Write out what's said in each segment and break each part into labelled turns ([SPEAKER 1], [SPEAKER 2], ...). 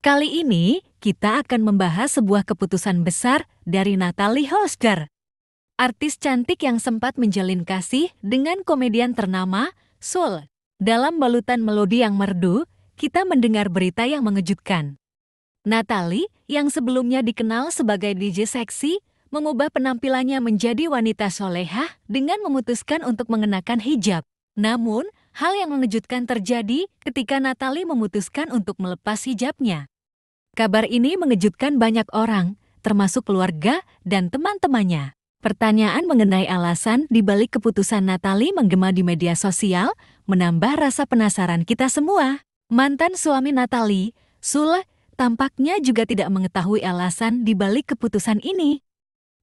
[SPEAKER 1] Kali ini, kita akan membahas sebuah keputusan besar dari Natalie Hoster. Artis cantik yang sempat menjalin kasih dengan komedian ternama, Soul. Dalam balutan melodi yang merdu, kita mendengar berita yang mengejutkan. Natalie, yang sebelumnya dikenal sebagai DJ seksi, mengubah penampilannya menjadi wanita solehah dengan memutuskan untuk mengenakan hijab. Namun, hal yang mengejutkan terjadi ketika Natalie memutuskan untuk melepas hijabnya. Kabar ini mengejutkan banyak orang, termasuk keluarga dan teman-temannya. Pertanyaan mengenai alasan dibalik keputusan Natali menggema di media sosial menambah rasa penasaran kita semua. Mantan suami Natali, Sule, tampaknya juga tidak mengetahui alasan dibalik keputusan ini.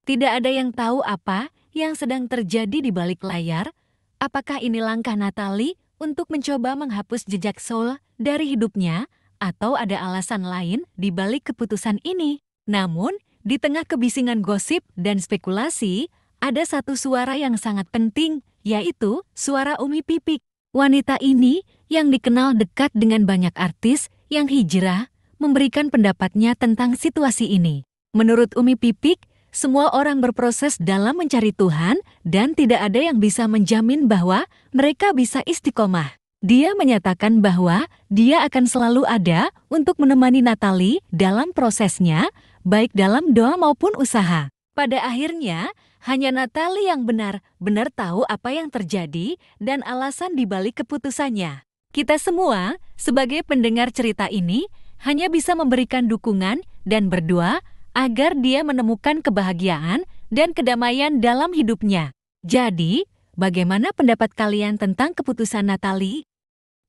[SPEAKER 1] Tidak ada yang tahu apa yang sedang terjadi di balik layar. Apakah ini langkah Natali untuk mencoba menghapus jejak Sule dari hidupnya atau ada alasan lain di balik keputusan ini. Namun, di tengah kebisingan gosip dan spekulasi, ada satu suara yang sangat penting, yaitu suara Umi Pipik. Wanita ini yang dikenal dekat dengan banyak artis yang hijrah, memberikan pendapatnya tentang situasi ini. Menurut Umi Pipik, semua orang berproses dalam mencari Tuhan dan tidak ada yang bisa menjamin bahwa mereka bisa istiqomah. Dia menyatakan bahwa dia akan selalu ada untuk menemani Natalie dalam prosesnya, baik dalam doa maupun usaha. Pada akhirnya, hanya Natalie yang benar-benar tahu apa yang terjadi dan alasan dibalik keputusannya. Kita semua, sebagai pendengar cerita ini, hanya bisa memberikan dukungan dan berdoa agar dia menemukan kebahagiaan dan kedamaian dalam hidupnya. Jadi, bagaimana pendapat kalian tentang keputusan Natalie?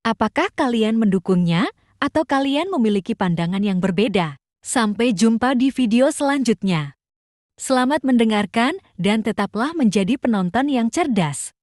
[SPEAKER 1] Apakah kalian mendukungnya atau kalian memiliki pandangan yang berbeda? Sampai jumpa di video selanjutnya. Selamat mendengarkan dan tetaplah menjadi penonton yang cerdas.